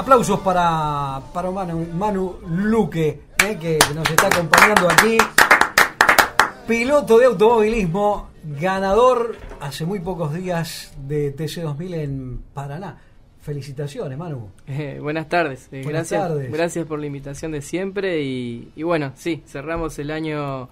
aplausos para, para Manu, Luque, eh, que nos está acompañando aquí. Piloto de automovilismo, ganador hace muy pocos días de TC2000 en Paraná. Felicitaciones, Manu. Eh, buenas tardes. Eh, gracias, Gracias por la invitación de siempre. Y, y, bueno, sí, cerramos el año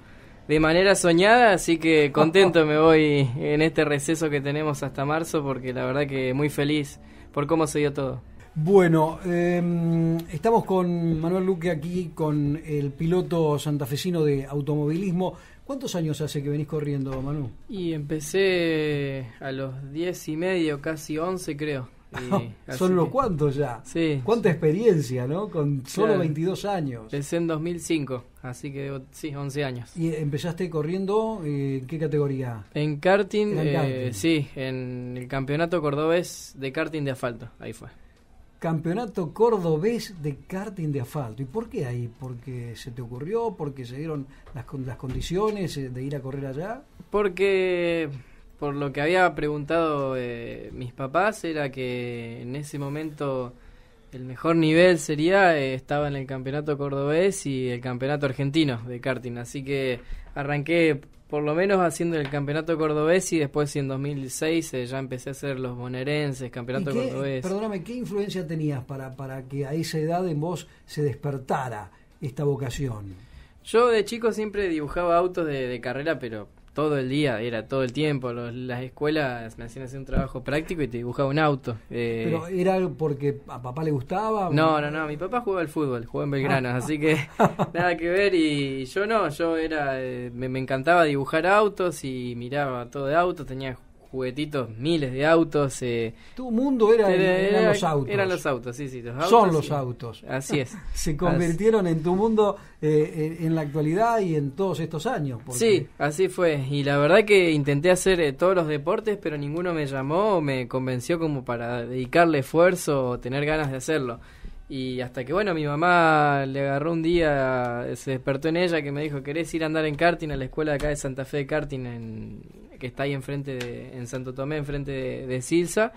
de manera soñada, así que contento me voy en este receso que tenemos hasta marzo, porque la verdad que muy feliz por cómo se dio todo. Bueno, em, estamos con Manuel Luque aquí, con el piloto santafesino de automovilismo. ¿Cuántos años hace que venís corriendo, Manu? Y empecé a los diez y medio, casi 11, creo. Son los cuantos ya. Sí. Cuánta experiencia, ¿no? Con solo 22 años. Empecé en 2005, así que sí, 11 años. ¿Y empezaste corriendo en eh, qué categoría? En eh, karting, sí, en el campeonato cordobés de karting de asfalto, ahí fue. Campeonato Cordobés de Karting de Asfalto. ¿Y por qué ahí? ¿Porque se te ocurrió? ¿Porque se dieron las, las condiciones eh, de ir a correr allá? Porque por lo que había preguntado eh, mis papás era que en ese momento el mejor nivel sería, eh, estaba en el campeonato cordobés y el campeonato argentino de karting, así que arranqué por lo menos haciendo el campeonato cordobés y después en 2006 eh, ya empecé a hacer los bonaerenses, campeonato cordobés. Perdóname, ¿qué influencia tenías para, para que a esa edad en vos se despertara esta vocación? Yo de chico siempre dibujaba autos de, de carrera, pero todo el día, era todo el tiempo. las escuelas me hacían hacer un trabajo práctico y te dibujaba un auto. Eh. ¿Pero era porque a papá le gustaba? No, no, no. Mi papá jugaba al fútbol, jugaba en Belgrano, así que nada que ver. Y yo no, yo era. Eh, me, me, encantaba dibujar autos y miraba todo de autos. Tenía juguetitos, miles de autos. Eh, tu mundo era, eran los autos. Eran los autos, sí, sí. Son los autos. Así es. Se convirtieron en tu mundo eh, eh, en, la actualidad y en todos estos años. Sí, así fue. Y la verdad que intenté hacer todos los deportes, pero ninguno me llamó o me convenció como para dedicarle esfuerzo o tener ganas de hacerlo. Y hasta que, bueno, mi mamá le agarró un día, se despertó en ella que me dijo, ¿querés ir a andar en karting a la escuela de acá de Santa Fe de karting en, que está ahí enfrente de, en Santo Tomé, enfrente de Silsa.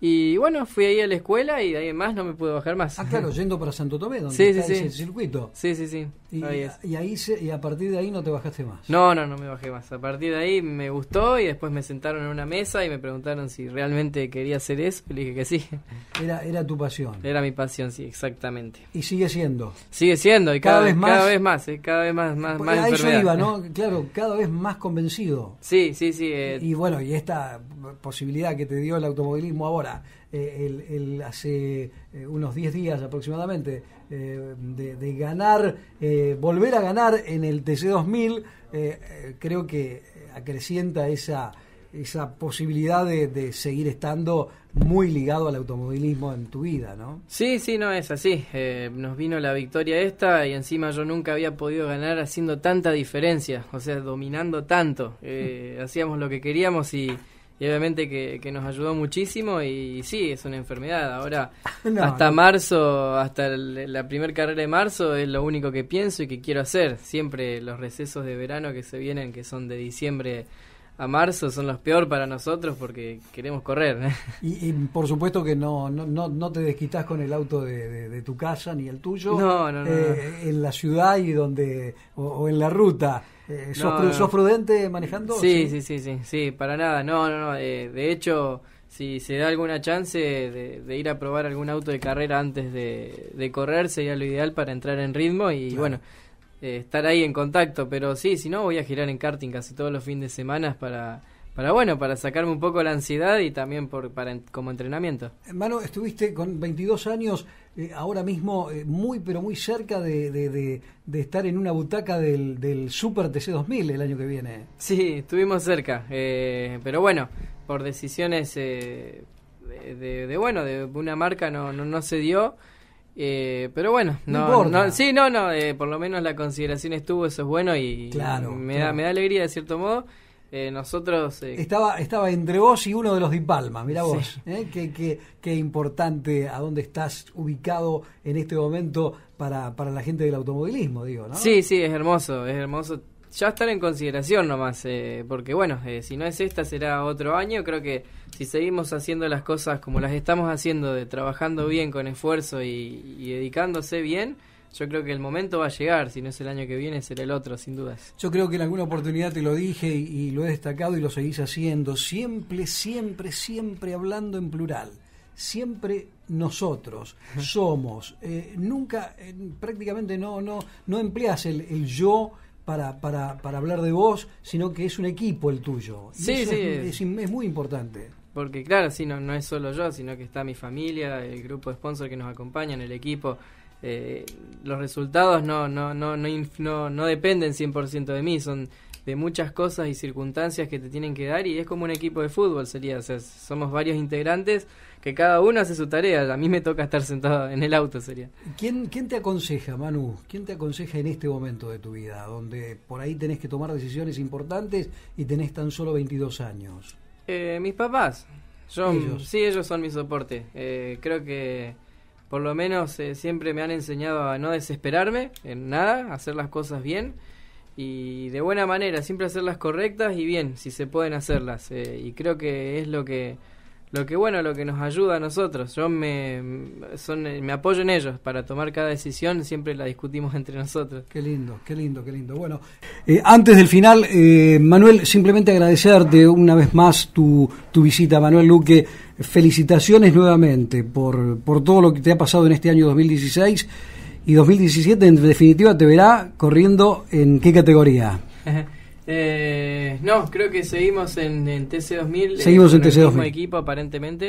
Y bueno, fui ahí a la escuela y de ahí más no me pude bajar más. Ah, claro, yendo para Santo Tomé, donde está ese circuito. Sí, sí, sí. Y ahí, y, a partir de ahí no te bajaste más. No, no, no me bajé más. A partir de ahí me gustó y después me sentaron en una mesa y me preguntaron si realmente quería hacer eso. le dije que sí. Era, era tu pasión. Era mi pasión, sí, exactamente. Y sigue siendo. Sigue siendo y cada, vez más. Cada vez más, eh, cada vez más, más, iba, ¿no? Claro, cada vez más convencido. Sí, sí, sí. Eh. y bueno, y esta posibilidad que te dio el automovilismo ahora eh, hace eh, unos 10 días aproximadamente, eh, de, ganar, volver a ganar en el TC2000, creo que acrecienta esa esa posibilidad de, seguir estando muy ligado al automovilismo en tu vida, ¿no? Sí, sí, no es así. nos vino la victoria esta y encima yo nunca había podido ganar haciendo tanta diferencia, o sea, dominando tanto. hacíamos lo que queríamos y y obviamente que, que, nos ayudó muchísimo y, sí, es una enfermedad. Ahora, hasta marzo, hasta la primer carrera de marzo es lo único que pienso y que quiero hacer. Siempre los recesos de verano que se vienen, que son de diciembre a marzo son los peor para nosotros porque queremos correr. ¿eh? Y, por supuesto que no, no, no, te desquitas con el auto de, tu casa ni el tuyo. No, no, eh, En la ciudad y donde, o, en la ruta. Eh, ¿sos, prudente manejando? Sí, sí, sí, sí, sí, para nada. No, no, no. de hecho, si se da alguna chance de, ir a probar algún auto de carrera antes de, correr, sería lo ideal para entrar en ritmo y bueno eh, estar ahí en contacto, pero sí, si no voy a girar en karting casi todos los fines de semana para para bueno, para sacarme un poco la ansiedad y también por, para como entrenamiento. Mano, estuviste con 22 años eh, ahora mismo eh, muy pero muy cerca de, de, estar en una butaca del, del Super TC2000 el año que viene. Sí, estuvimos cerca, pero bueno, por decisiones de, bueno de una marca no, no se dio. Eh, pero bueno, no, sí, no, no, eh, por lo menos la consideración estuvo, eso es bueno y me, Da, me da alegría de cierto modo. Eh, nosotros... estaba, estaba entre vos y uno de los de Palma, mira vos, qué, qué, qué, importante a dónde estás ubicado en este momento para, para la gente del automovilismo, digo, Sí, sí, es hermoso, es hermoso ya estar en consideración nomás, eh, porque bueno, eh, si no es esta será otro año, creo que si seguimos haciendo las cosas como las estamos haciendo, de trabajando bien, con esfuerzo y, dedicándose bien, yo creo que el momento va a llegar, si no es el año que viene, será el otro, sin dudas. Yo creo que en alguna oportunidad te lo dije y, lo he destacado y lo seguís haciendo, siempre, siempre, siempre hablando en plural siempre nosotros somos. Eh, nunca, prácticamente no, no, no empleas el, el, yo para, para, para hablar de vos, sino que es un equipo el tuyo. sí, sí. Es, muy importante. Porque claro, sí, no, no es solo yo, sino que está mi familia, el grupo de sponsor que nos acompañan, el equipo. Eh, los resultados no, no, no, no, no, no dependen 100% de mí, son de muchas cosas y circunstancias que te tienen que dar y es como un equipo de fútbol sería, somos varios integrantes que cada uno hace su tarea, a mí me toca estar sentado en el auto sería. ¿Quién, quién te aconseja, Manu? ¿Quién te aconseja en este momento de tu vida, donde por ahí tenés que tomar decisiones importantes y tenés tan solo 22 años? Eh, mis papás. son Sí, ellos son mi soporte. Eh, creo que por lo menos eh, siempre me han enseñado a no desesperarme en nada, a hacer las cosas bien y de buena manera, siempre hacerlas correctas y bien, si se pueden hacerlas. Eh, y creo que es lo que, lo que bueno, lo que nos ayuda a nosotros. Yo me, son, apoyo en ellos para tomar cada decisión, siempre la discutimos entre nosotros. Qué lindo, qué lindo, qué lindo. Bueno, eh, antes del final, eh, Manuel, simplemente agradecerte una vez más tu, tu visita, Manuel Luque. Felicitaciones nuevamente por, por todo lo que te ha pasado en este año 2016 y 2017 en definitiva te verá corriendo en qué categoría. Eh, no, creo que seguimos en, en TC2000. Eh, seguimos en TC2000. El mismo equipo aparentemente,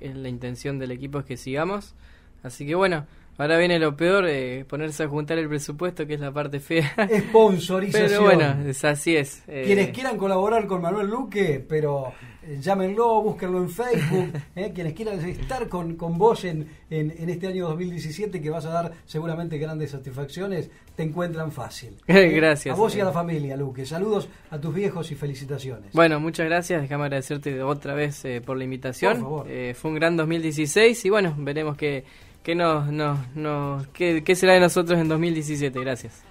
eh, la intención del equipo es que sigamos. Así que bueno, Ahora viene lo peor, eh, ponerse a juntar el presupuesto, que es la parte fea. Sponsorización. Pero bueno, así es. Eh. Quienes quieran colaborar con Manuel Luque, pero eh, llámenlo, búsquenlo en Facebook. Quienes quieran estar con, vos en, en, este año 2017, que vas a dar seguramente grandes satisfacciones, te encuentran fácil. gracias. A vos y a la familia, Luque. Saludos a tus viejos y felicitaciones. Bueno, muchas gracias. Déjame agradecerte otra vez por la invitación. Por favor. fue un gran 2016 y bueno, veremos que que no no, no, qué, qué será de nosotros en 2017? Gracias.